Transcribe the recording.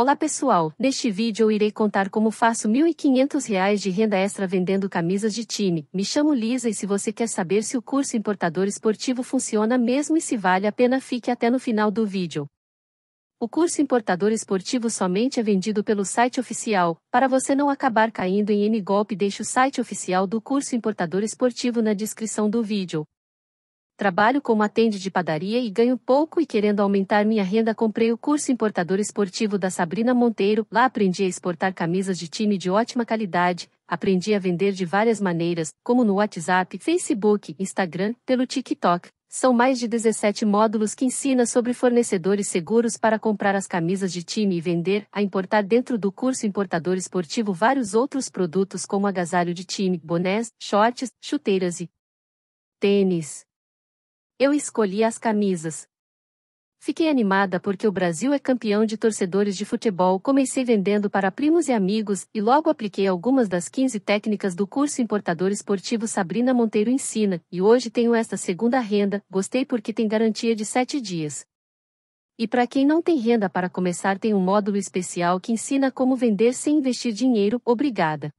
Olá pessoal, neste vídeo eu irei contar como faço R$ 1.500 de renda extra vendendo camisas de time. Me chamo Lisa e se você quer saber se o curso Importador Esportivo funciona mesmo e se vale a pena fique até no final do vídeo. O curso Importador Esportivo somente é vendido pelo site oficial, para você não acabar caindo em N golpe deixe o site oficial do curso Importador Esportivo na descrição do vídeo. Trabalho como atende de padaria e ganho pouco e querendo aumentar minha renda comprei o curso importador esportivo da Sabrina Monteiro. Lá aprendi a exportar camisas de time de ótima qualidade, aprendi a vender de várias maneiras, como no WhatsApp, Facebook, Instagram, pelo TikTok. São mais de 17 módulos que ensina sobre fornecedores seguros para comprar as camisas de time e vender, a importar dentro do curso importador esportivo vários outros produtos como agasalho de time, bonés, shorts, chuteiras e tênis. Eu escolhi as camisas. Fiquei animada porque o Brasil é campeão de torcedores de futebol. Comecei vendendo para primos e amigos e logo apliquei algumas das 15 técnicas do curso Importador Esportivo Sabrina Monteiro ensina, e hoje tenho esta segunda renda. Gostei porque tem garantia de 7 dias. E para quem não tem renda para começar, tem um módulo especial que ensina como vender sem investir dinheiro. Obrigada.